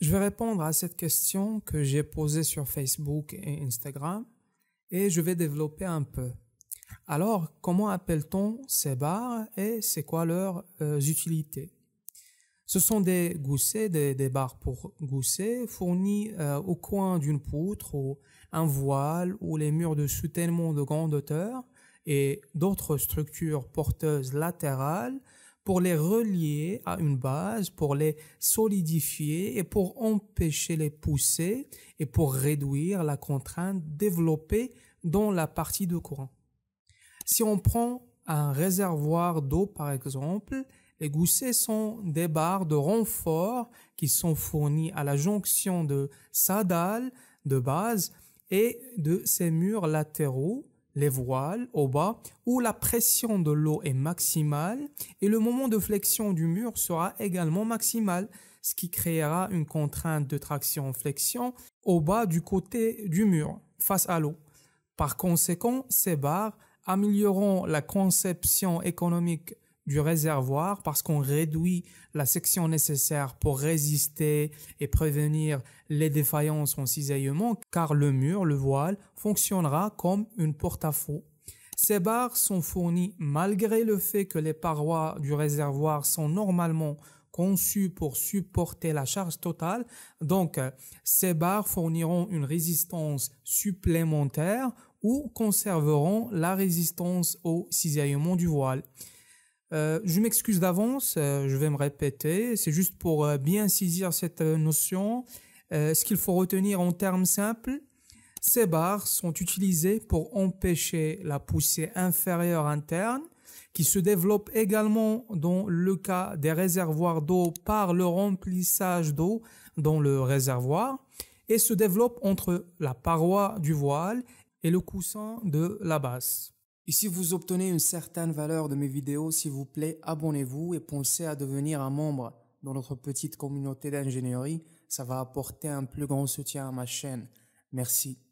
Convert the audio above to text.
Je vais répondre à cette question que j'ai posée sur Facebook et Instagram et je vais développer un peu. Alors, comment appelle-t-on ces barres et c'est quoi leurs euh, utilités Ce sont des goussets, des, barres pour goussets fournis euh, au coin d'une poutre ou un voile ou les murs de soutènement de grande hauteur et d'autres structures porteuses latérales pour les relier à une base, pour les solidifier et pour empêcher les poussées et pour réduire la contrainte développée dans la partie de courant. Si on prend un réservoir d'eau par exemple, les goussets sont des barres de renfort qui sont fournies à la jonction de sa dalle de base et de ses murs latéraux les voiles au bas où la pression de l'eau est maximale et le moment de flexion du mur sera également maximal, ce qui créera une contrainte de traction-flexion au bas du côté du mur face à l'eau. Par conséquent, ces barres, amélioreront la conception économique du réservoir parce qu'on réduit la section nécessaire pour résister et prévenir les défaillances en cisaillement car le mur, le voile, fonctionnera comme une porte-à-faux. Ces barres sont fournies malgré le fait que les parois du réservoir sont normalement conçues pour supporter la charge totale. Donc, ces barres fourniront une résistance supplémentaire ou conserveront la résistance au cisaillement du voile. Euh, je m'excuse d'avance, euh, je vais me répéter. C'est juste pour euh, bien saisir cette notion. ce qu'il faut retenir en termes simples, ces barres sont utilisées pour empêcher la poussée inférieure interne qui se développe également dans le cas des réservoirs d'eau par le remplissage d'eau dans le réservoir et se développe entre la paroi du voile et le coussin de la basse. Et si vous obtenez une certaine valeur de mes vidéos, s'il vous plaît, abonnez-vous et pensez à devenir un membre dans notre petite communauté d'ingénierie. Ça va apporter un plus grand soutien à ma chaîne. Merci.